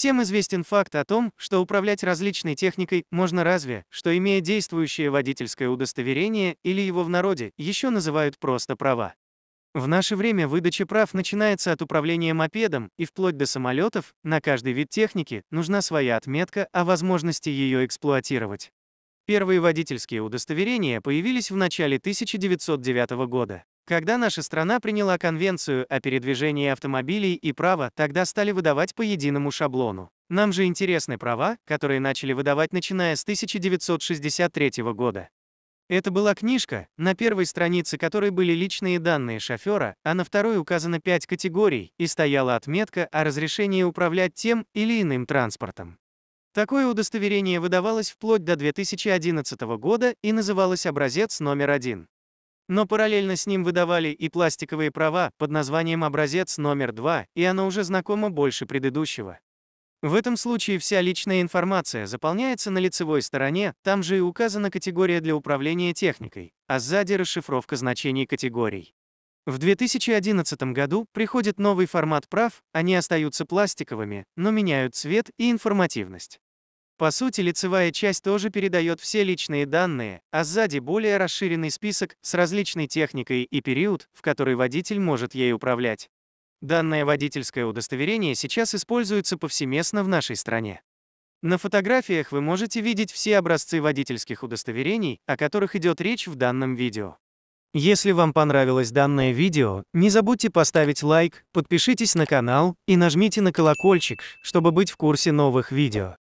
Всем известен факт о том, что управлять различной техникой можно разве, что имея действующее водительское удостоверение или его в народе еще называют просто права. В наше время выдача прав начинается от управления мопедом и вплоть до самолетов, на каждый вид техники нужна своя отметка о возможности ее эксплуатировать. Первые водительские удостоверения появились в начале 1909 года. Когда наша страна приняла конвенцию о передвижении автомобилей и право, тогда стали выдавать по единому шаблону. Нам же интересны права, которые начали выдавать начиная с 1963 года. Это была книжка, на первой странице которой были личные данные шофера, а на второй указано 5 категорий, и стояла отметка о разрешении управлять тем или иным транспортом. Такое удостоверение выдавалось вплоть до 2011 года и называлось образец номер один. Но параллельно с ним выдавали и пластиковые права под названием «Образец номер 2», и оно уже знакомо больше предыдущего. В этом случае вся личная информация заполняется на лицевой стороне, там же и указана категория для управления техникой, а сзади расшифровка значений категорий. В 2011 году приходит новый формат прав, они остаются пластиковыми, но меняют цвет и информативность. По сути, лицевая часть тоже передает все личные данные, а сзади более расширенный список с различной техникой и период, в который водитель может ей управлять. Данное водительское удостоверение сейчас используется повсеместно в нашей стране. На фотографиях вы можете видеть все образцы водительских удостоверений, о которых идет речь в данном видео. Если вам понравилось данное видео, не забудьте поставить лайк, подпишитесь на канал и нажмите на колокольчик, чтобы быть в курсе новых видео.